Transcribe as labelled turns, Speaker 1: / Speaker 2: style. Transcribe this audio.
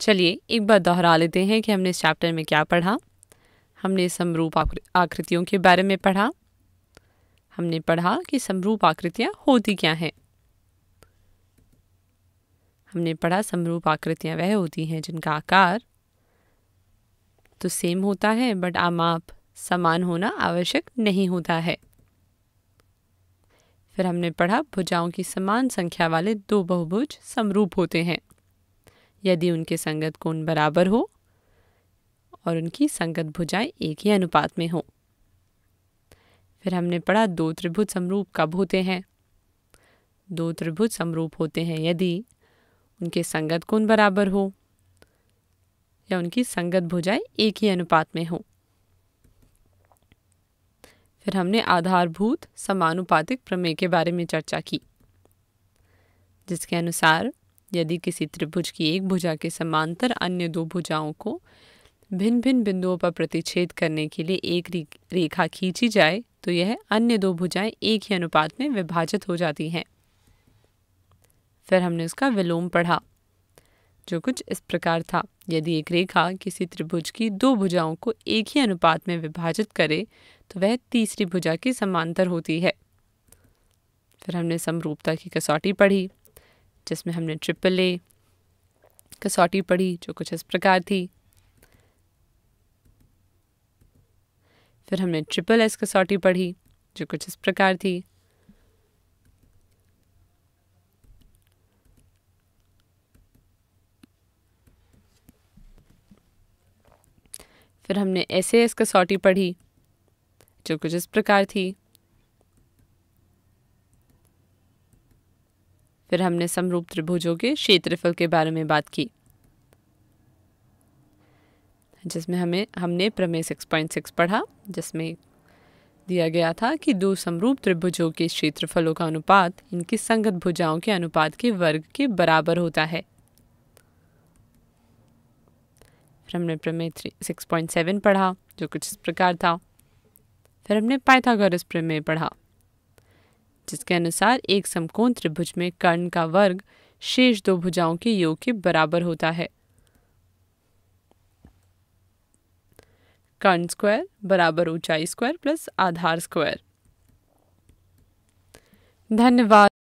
Speaker 1: चलिए एक बार दोहरा लेते हैं कि हमने इस चैप्टर में क्या पढ़ा हमने समरूप आकृतियों के बारे में पढ़ा हमने पढ़ा कि समरूप आकृतियाँ होती क्या हैं हमने पढ़ा समरूप आकृतियाँ वह होती हैं जिनका आकार तो सेम होता है बट आमाप समान होना आवश्यक नहीं होता है फिर हमने पढ़ा भुजाओं की समान संख्या वाले दो बहुभुज समरूप होते हैं यदि उनके संगत कोण बराबर हो और उनकी संगत भुजाएं एक ही अनुपात में हो फिर हमने पढ़ा दो त्रिभुज समरूप कब होते हैं दो त्रिभुज समरूप होते हैं यदि उनके संगत कोण बराबर हो या उनकी संगत भुजाएं एक ही अनुपात में हो फिर हमने आधारभूत समानुपातिक प्रमेय के बारे में चर्चा की जिसके अनुसार यदि किसी त्रिभुज की एक भुजा के समांतर अन्य दो भुजाओं को भिन्न भिन्न बिंदुओं पर प्रतिच्छेद करने के लिए एक रेखा खींची जाए तो यह अन्य दो भुजाएं एक ही अनुपात में विभाजित हो जाती हैं फिर हमने उसका विलोम पढ़ा जो कुछ इस प्रकार था यदि एक रेखा किसी त्रिभुज की दो भुजाओं को एक ही अनुपात में विभाजित करे तो वह तीसरी भुजा के समांतर होती है फिर हमने समरूपता की कसौटी पढ़ी जिसमें हमने ट्रिपल ए कसौटी पढ़ी जो कुछ इस प्रकार थी फिर हमने ट्रिपल एस कसौटी पढ़ी जो कुछ इस प्रकार थी फिर हमने एस एस कसौटी पढ़ी जो कुछ इस प्रकार थी फिर हमने समरूप त्रिभुजों के क्षेत्रफल के बारे में बात की जिसमें हमें हमने प्रमेय 6.6 पढ़ा जिसमें दिया गया था कि दो समरूप त्रिभुजों के क्षेत्रफलों का अनुपात इनकी संगत भुजाओं के अनुपात के वर्ग के बराबर होता है फिर हमने प्रमेय सिक्स पॉइंट सेवन पढ़ा जो कुछ इस प्रकार था फिर हमने पाइथागोरस प्रमेय पढ़ा जिसके अनुसार एक समकोण त्रिभुज में कर्ण का वर्ग शेष दो भुजाओं के योग के बराबर होता है कर्ण स्क्वायर बराबर ऊंचाई स्क्वायर प्लस आधार स्क्वायर धन्यवाद